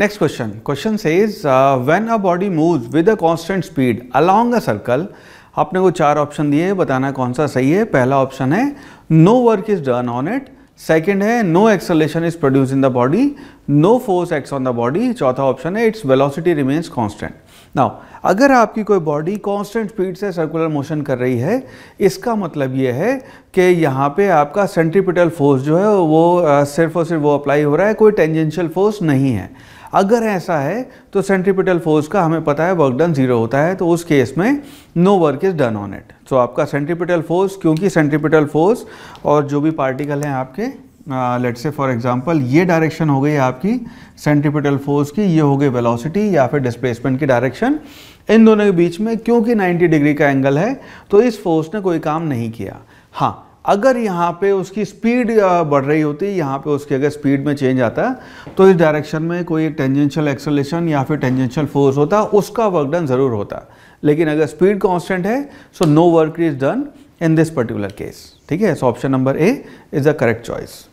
next question question say is when a body move with a constant speed along a circle आपने को चार option दिए बताना कौन सा सही है पहला ऑप्शन है no work is done on it second है no acceleration is produce in the body no force acts on the body चौथा ऑप्शन है its velocity remains constant now अगर आपकी कोई बॉडी कॉन्स्टेंट स्पीड से सर्कुलर मोशन कर रही है इसका मतलब ये है कि यहाँ पे आपका सेंट्रीपिटल फोर्स जो है वो uh, सिर्फ और सिर्फ वो अप्लाई हो रहा है कोई टेंजेंशियल फोर्स नहीं है अगर ऐसा है तो सेंट्रीपिटल फोर्स का हमें पता है वर्क डन जीरो होता है तो उस केस में no work is done on it so आपका सेंट्रीपिटल फोर्स क्योंकि सेंट्रीपिटल फोर्स और जो भी पार्टिकल हैं आपके लेट से फॉर एग्जांपल ये डायरेक्शन हो गई आपकी सेंट्रीपिटल फोर्स की ये हो गई वेलोसिटी या फिर डिस्प्लेसमेंट की डायरेक्शन इन दोनों के बीच में क्योंकि 90 डिग्री का एंगल है तो इस फोर्स ने कोई काम नहीं किया हाँ अगर यहाँ पे उसकी स्पीड बढ़ रही होती है यहाँ पे उसकी अगर स्पीड में चेंज आता तो इस डायरेक्शन में कोई एक टेंजेंशियल एक्सलेशन या फिर टेंजेंशियल फोर्स होता उसका वर्क डन ज़रूर होता लेकिन अगर स्पीड कांस्टेंट है so no work is done in this particular case ठीक है so option number A is the correct choice